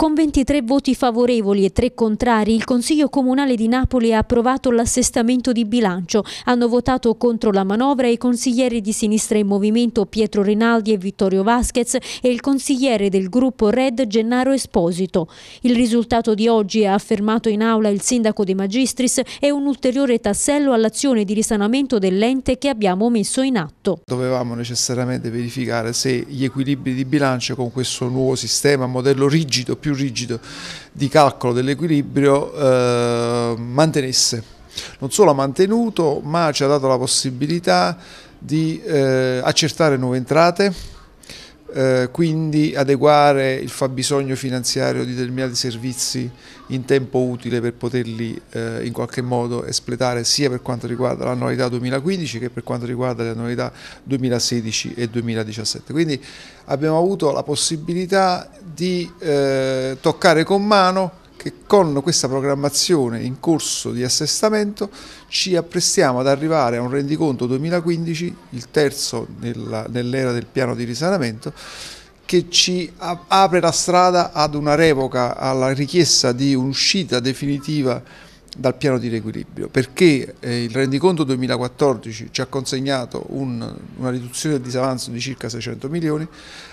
Con 23 voti favorevoli e 3 contrari, il Consiglio Comunale di Napoli ha approvato l'assestamento di bilancio. Hanno votato contro la manovra i consiglieri di Sinistra in Movimento Pietro Rinaldi e Vittorio Vasquez e il consigliere del gruppo Red Gennaro Esposito. Il risultato di oggi, ha affermato in aula il sindaco De Magistris, è un ulteriore tassello all'azione di risanamento dell'ente che abbiamo messo in atto. Dovevamo necessariamente verificare se gli equilibri di bilancio con questo nuovo sistema, modello rigido più più rigido di calcolo dell'equilibrio eh, mantenesse. Non solo ha mantenuto, ma ci ha dato la possibilità di eh, accertare nuove entrate, eh, quindi adeguare il fabbisogno finanziario di determinati servizi in tempo utile per poterli eh, in qualche modo espletare sia per quanto riguarda l'annualità 2015 che per quanto riguarda le annualità 2016 e 2017. Quindi abbiamo avuto la possibilità di eh, toccare con mano che con questa programmazione in corso di assestamento ci apprestiamo ad arrivare a un rendiconto 2015, il terzo nell'era del piano di risanamento, che ci apre la strada ad una revoca alla richiesta di un'uscita definitiva dal piano di riequilibrio, perché eh, il rendiconto 2014 ci ha consegnato un, una riduzione del disavanzo di circa 600 milioni,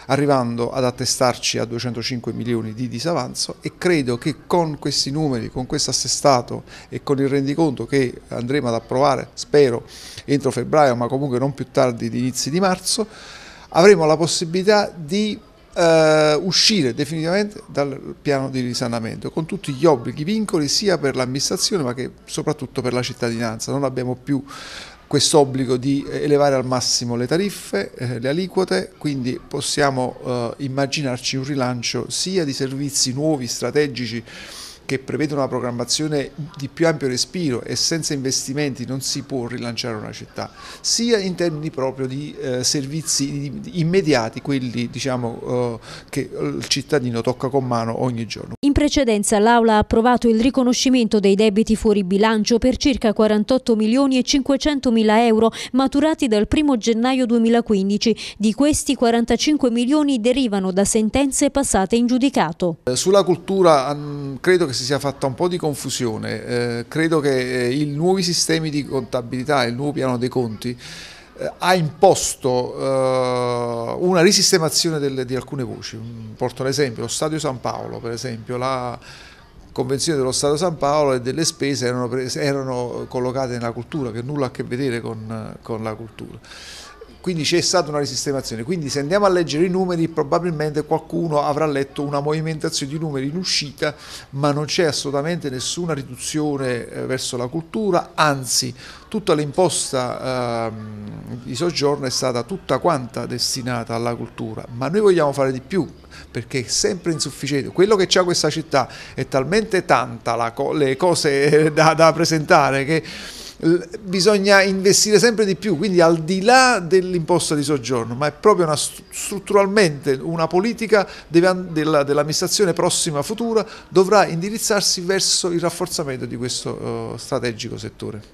arrivando ad attestarci a 205 milioni di disavanzo e credo che con questi numeri, con questo assestato e con il rendiconto che andremo ad approvare, spero, entro febbraio, ma comunque non più tardi di inizi di marzo, avremo la possibilità di eh, uscire definitivamente dal piano di risanamento con tutti gli obblighi, vincoli sia per l'amministrazione ma che soprattutto per la cittadinanza. Non abbiamo più questo obbligo di elevare al massimo le tariffe, eh, le aliquote, quindi possiamo eh, immaginarci un rilancio sia di servizi nuovi, strategici, che prevedono una programmazione di più ampio respiro e senza investimenti non si può rilanciare una città, sia in termini proprio di eh, servizi immediati, quelli diciamo, eh, che il cittadino tocca con mano ogni giorno. In precedenza l'Aula ha approvato il riconoscimento dei debiti fuori bilancio per circa 48 milioni e 500 mila euro maturati dal 1 gennaio 2015. Di questi 45 milioni derivano da sentenze passate in giudicato. Eh, sulla cultura mm, credo che si sia fatta un po' di confusione. Eh, credo che eh, i nuovi sistemi di contabilità, il nuovo piano dei conti, eh, ha imposto eh, una risistemazione delle, di alcune voci. Mm, porto l'esempio, lo Stadio San Paolo, per esempio, la convenzione dello Stato San Paolo e delle spese erano, erano collocate nella cultura, che nulla ha a che vedere con, con la cultura quindi c'è stata una risistemazione. Quindi se andiamo a leggere i numeri probabilmente qualcuno avrà letto una movimentazione di numeri in uscita, ma non c'è assolutamente nessuna riduzione eh, verso la cultura, anzi tutta l'imposta eh, di soggiorno è stata tutta quanta destinata alla cultura, ma noi vogliamo fare di più perché è sempre insufficiente. Quello che c'ha questa città è talmente tanta co- le cose da, da presentare che bisogna investire sempre di più, quindi al di là dell'imposta di soggiorno, ma è proprio una, strutturalmente una politica deve, della, dell'amministrazione prossima futura dovrà indirizzarsi verso il rafforzamento di questo uh, strategico settore.